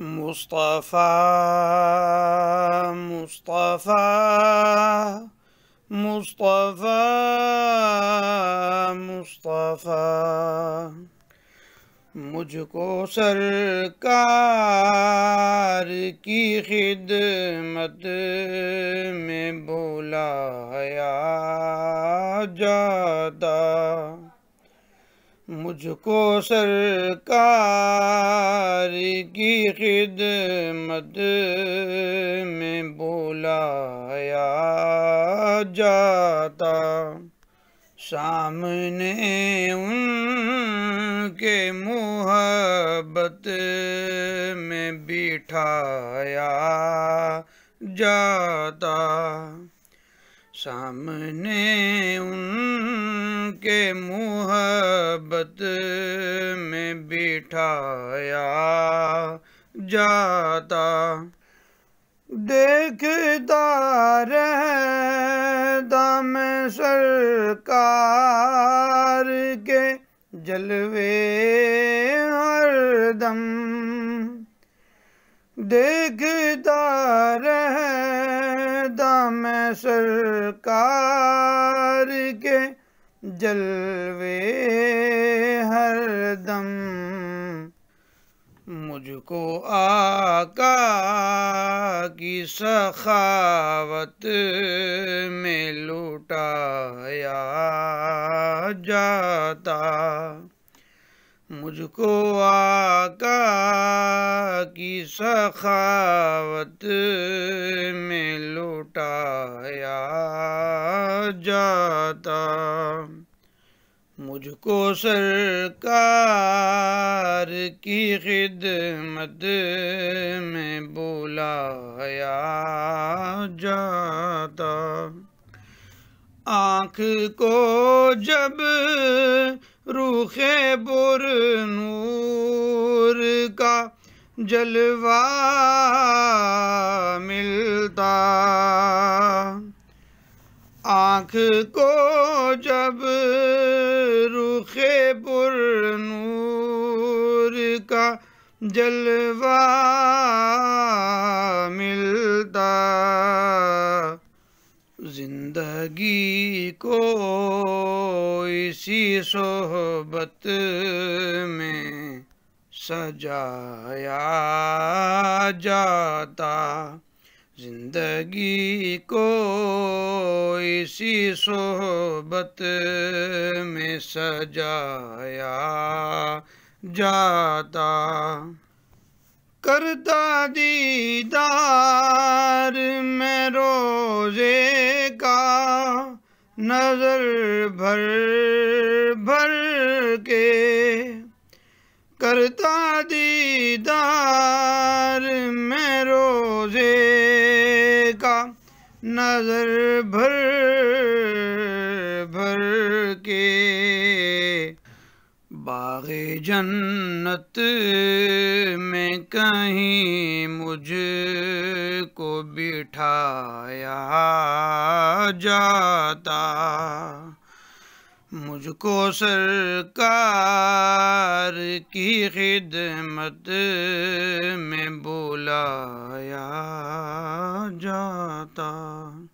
مصطفى مصطفى مصطفى مصطفى मुझको सरकार की खिदमत में बुलाया जाता मुझको सरकार की खिदमत में बुलाया जाता सामने उनके मुहब्बत में बिठाया जाता सामने उनके मुहब्बत में बिठाया जाता देखता रहता मैं सरकार के जलवे हरदम देखता रहता सरकार के जलवे हर दम मुझको आका की सखावत में लुटाया जाता मुझको आका की सखावत में लुटा जाता मुझको सरकार की खिदमत में बुलाया जाता आँख को जब रूखे बुर नूर का जलवा को जब रुखे नूर का जलवा मिलता जिंदगी को इसी सोहबत में सजाया जाता जिंदगी को इसी सोहबत में सजाया जाता करता दीदार में रोजे का नजर भर भर के करता दीदार नजर भर भर के बागे जन्नत में कहीं मुझको बिठाया जाता मुझको सरकार की खिदमत में बुलाया जाता